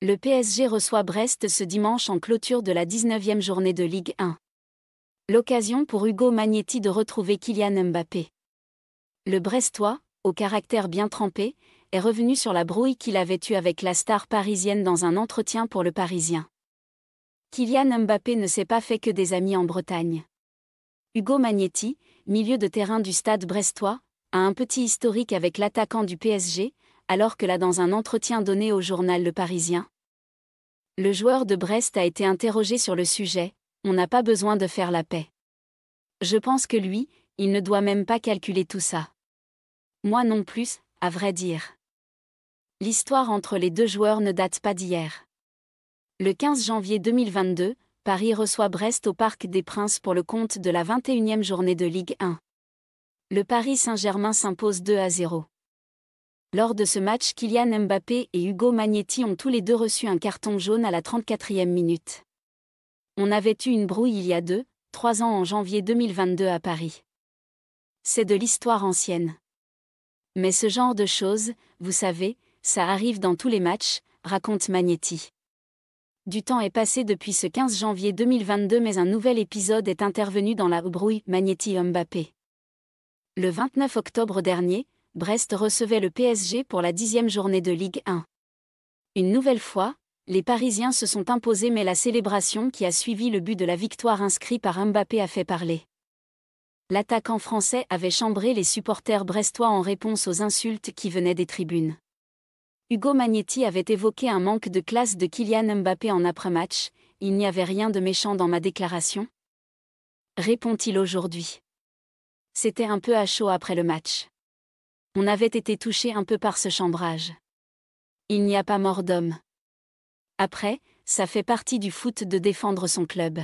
Le PSG reçoit Brest ce dimanche en clôture de la 19e journée de Ligue 1. L'occasion pour Hugo Magnetti de retrouver Kylian Mbappé. Le Brestois, au caractère bien trempé, est revenu sur la brouille qu'il avait eue avec la star parisienne dans un entretien pour le Parisien. Kylian Mbappé ne s'est pas fait que des amis en Bretagne. Hugo Magnetti, milieu de terrain du stade brestois, a un petit historique avec l'attaquant du PSG, alors que là dans un entretien donné au journal Le Parisien. Le joueur de Brest a été interrogé sur le sujet, on n'a pas besoin de faire la paix. Je pense que lui, il ne doit même pas calculer tout ça. Moi non plus, à vrai dire. L'histoire entre les deux joueurs ne date pas d'hier. Le 15 janvier 2022, Paris reçoit Brest au Parc des Princes pour le compte de la 21e journée de Ligue 1. Le Paris Saint-Germain s'impose 2 à 0. Lors de ce match, Kylian Mbappé et Hugo Magnetti ont tous les deux reçu un carton jaune à la 34e minute. On avait eu une brouille il y a deux, trois ans en janvier 2022 à Paris. C'est de l'histoire ancienne. Mais ce genre de choses, vous savez, ça arrive dans tous les matchs, raconte Magnetti. Du temps est passé depuis ce 15 janvier 2022 mais un nouvel épisode est intervenu dans la brouille Magnetti-Mbappé. Le 29 octobre dernier, Brest recevait le PSG pour la dixième journée de Ligue 1. Une nouvelle fois, les Parisiens se sont imposés mais la célébration qui a suivi le but de la victoire inscrit par Mbappé a fait parler. L'attaquant français avait chambré les supporters brestois en réponse aux insultes qui venaient des tribunes. Hugo Magnetti avait évoqué un manque de classe de Kylian Mbappé en après-match, il n'y avait rien de méchant dans ma déclaration Répond-il aujourd'hui. C'était un peu à chaud après le match on avait été touché un peu par ce chambrage. Il n'y a pas mort d'homme. Après, ça fait partie du foot de défendre son club.